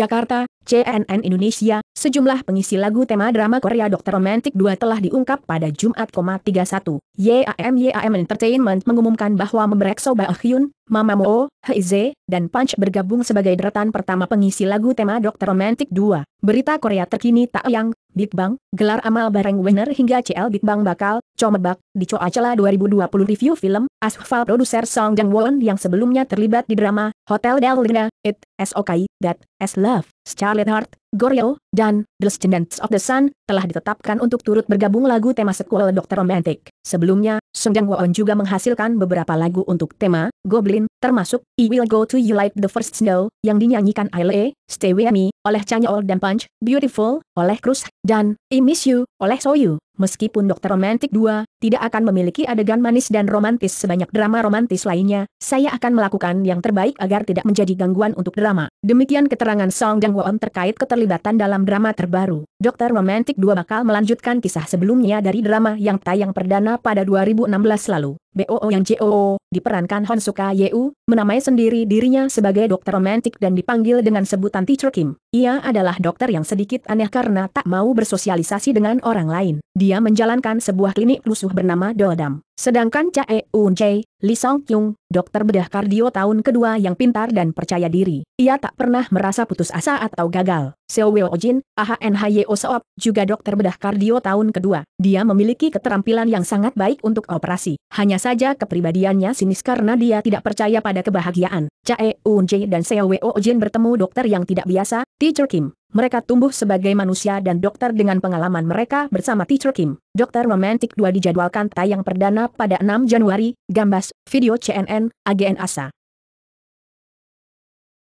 Jakarta, CNN Indonesia, sejumlah pengisi lagu tema drama Korea Dokter Romantik 2 telah diungkap pada Jumat, 31. YAM YAM Entertainment mengumumkan bahwa Membrek Soba Hyun, Mama Mo, Heize, dan Punch bergabung sebagai deretan pertama pengisi lagu tema Dokter Romantik 2. Berita Korea terkini tak yang Big Bang, gelar amal bareng winner hingga CL Big Bang bakal, comebak, di Coa Cela 2020 review film, Asfal produser Song Jang Won yang sebelumnya terlibat di drama, Hotel Del Luna It, SOKI, That, S Love, Scarlet Heart, Goryeo, dan The Descendants of the Sun, telah ditetapkan untuk turut bergabung lagu tema sequel Dr. Romantic. Sebelumnya, Song Jang Won juga menghasilkan beberapa lagu untuk tema, Goblin, termasuk, I Will Go To You Like The First Snow, yang dinyanyikan Aile, Stay With Me, oleh Chanyeol dan Punch, Beautiful, oleh Cruz dan I Miss You oleh Soyu. Meskipun Dokter Romantik 2 tidak akan memiliki adegan manis dan romantis sebanyak drama romantis lainnya, saya akan melakukan yang terbaik agar tidak menjadi gangguan untuk drama. Demikian keterangan Song Dang Woon terkait keterlibatan dalam drama terbaru. Dokter Romantik 2 bakal melanjutkan kisah sebelumnya dari drama yang tayang perdana pada 2016 lalu. BOO yang JOO, diperankan Hon Suka Yeu, menamai sendiri dirinya sebagai dokter romantik dan dipanggil dengan sebutan Teacher Kim. Ia adalah dokter yang sedikit aneh karena tak mau bersosialisasi dengan orang lain. Dia dia menjalankan sebuah klinik lusuh bernama Dodam. Sedangkan Cae Eun Chae, Lee Song Kyung, dokter bedah kardio tahun kedua yang pintar dan percaya diri, ia tak pernah merasa putus asa atau gagal. Seo Weo Jin, AHN Soop, juga dokter bedah kardio tahun kedua. Dia memiliki keterampilan yang sangat baik untuk operasi. Hanya saja kepribadiannya sinis karena dia tidak percaya pada kebahagiaan. Cae Eun Chae dan Seo Weo Jin bertemu dokter yang tidak biasa, Teacher Kim mereka tumbuh sebagai manusia dan dokter dengan pengalaman mereka bersama Teacher Kim. Dokter Romantic 2 dijadwalkan tayang perdana pada 6 Januari, Gambas, video CNN, AGN ASA.